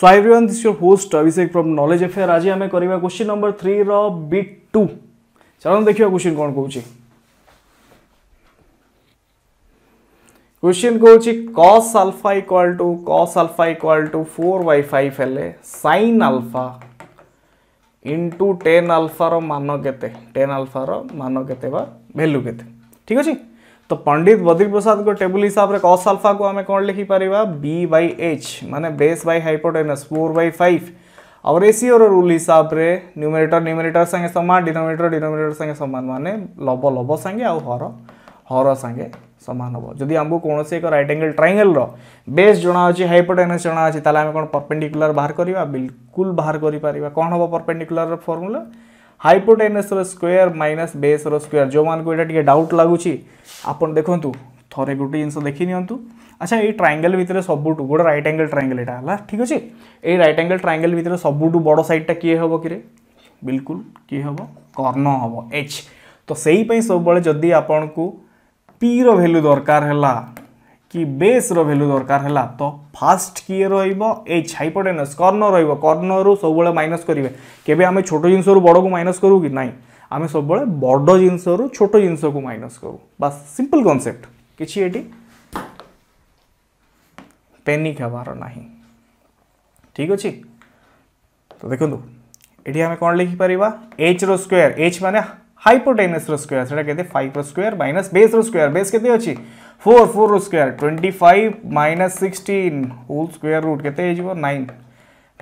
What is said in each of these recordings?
so hi everyone this your host Abhishek from knowledge affair आज आम करवा क्वेश्चन नंबर थ्री रिट टू चलो देखा क्वेश्चन कौन कौन क्वेश्चन कौन cos alpha equal to cos alpha equal to four by five हेले सैन आलफा इंटू टेन आलफार मान के टेन आलफार मान के भैल्यू के ठीक अच्छे तो पंडित बद्री प्रसाद टेबुल हिसाब से कस आलफा को आम कौन लिखिपर बी बै एच मानने base by hypotenuse four by five आउ एसीओर रूल हिसाब से न्यूमेरेटर न्यूमेरेटर सागे सामान डिनोमेटर डिनोमेटर सागे सामान मानने लब लब सागे आर हर सागे सामान हम जदि आमको कौन से एक रईट एंगेल ट्राइंगेल रेस्ट जना हाइपोटेनस जना आम कौन परपेडिकुला बाहर करवा बिलकुल बाहर करपेडिकुला फर्मुला ହାଇପୋଟେନସ୍ର ସ୍କୋୟାର ମାଇନସ୍ ବେସ୍ର ସ୍କୋୟାର ଯେଉଁମାନଙ୍କୁ ଏଇଟା ଟିକେ ଡାଉଟ୍ ଲାଗୁଛି ଆପଣ ଦେଖନ୍ତୁ ଥରେ ଗୋଟେ ଜିନିଷ ଦେଖି ନିଅନ୍ତୁ ଆଚ୍ଛା ଏଇ ଟ୍ରାଙ୍ଗେଲ ଭିତରେ ସବୁଠୁ ଗୋଟେ ରାଇଟ୍ ଆଙ୍ଗେଲ ଟ୍ରାଙ୍ଗେଲ ଏଇଟା ହେଲା ଠିକ୍ ଅଛି ଏଇ ରାଇଟ୍ ଆଙ୍ଗେଲ ଟ୍ରାଙ୍ଗେଲ ଭିତରେ ସବୁଠୁ ବଡ଼ ସାଇଡ଼୍ଟା କିଏ ହେବ କିରେ ବିଲକୁଲ କିଏ ହେବ କର୍ଣ୍ଣ ହେବ ଏଚ୍ ତ ସେଇପାଇଁ ସବୁବେଳେ ଯଦି ଆପଣଙ୍କୁ ପିର ଭ୍ୟାଲ୍ୟୁ ଦରକାର ହେଲା कि बेस रैल्यू दरकार है तो फास्ट किए रच हाइपोटेनस कर्ण रर्ण सब माइनस करेंगे केवे आम छोट जिनस बड़ को माइनस करूँ कि ना आम सब बड़ जिनस छोट जिनस को माइनस करूँ बा सिंपल कनसेप्ट किसी ये पेनिक हबार ना ठीक अच्छे तो देखो ये आम कौन लिखिपर एच र स्क्वयर एच मान हाइपोटेनस स्क्वयर से five square minus base square base के अच्छे four four square twenty five minus sixteen whole square root के नाइन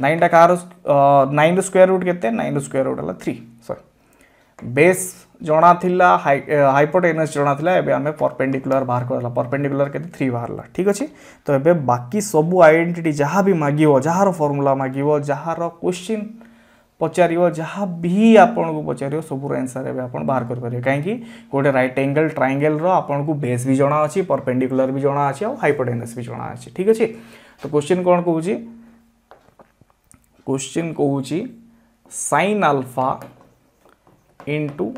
नाइनटा कह नाइन स्क् रुट के नाइन रु स्क् रुट है थ्री सरी बेस जना हाइपोटेनस जना था एम परपेडिकुलर बाहर कर परपेडिकुलर के थ्री बाहर ला ठीक अच्छे तो ये बाकी सब आईडेट जहाँ भी माग जार फर्मूला माग जार क्वेश्चन पचार जहाँ भी आपन को पचार सबूर एनसर एवं आप बाहर करेंगे कहीं गोटे रईट एंगल ट्राइंगेल आपन बेस भी जना अच्छी परपेडिकुलर भी जना अच्छी हाइपोटेनस भी जना अच्छी ठीक अच्छे तो क्वेश्चन कौन कौन क्वेश्चन कौन sin alpha into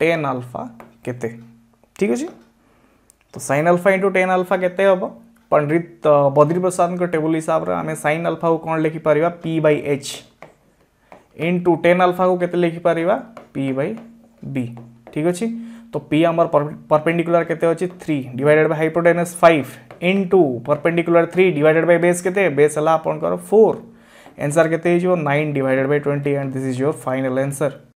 ten alpha के ठीक अच्छे तो sin alpha into ten alpha के पंडित बद्री प्रसाद टेबुल हिसाब से आम सैन आलफा को कौन लिखिपर P by H into ten alpha को लिखिपर पी बै बी ठीक अच्छे तो पी आम परपेडिकुला के three divided by hypotenuse five into perpendicular three divided by base के बेस है आपंकर फोर एनसर के nine divided by twenty and this is your final answer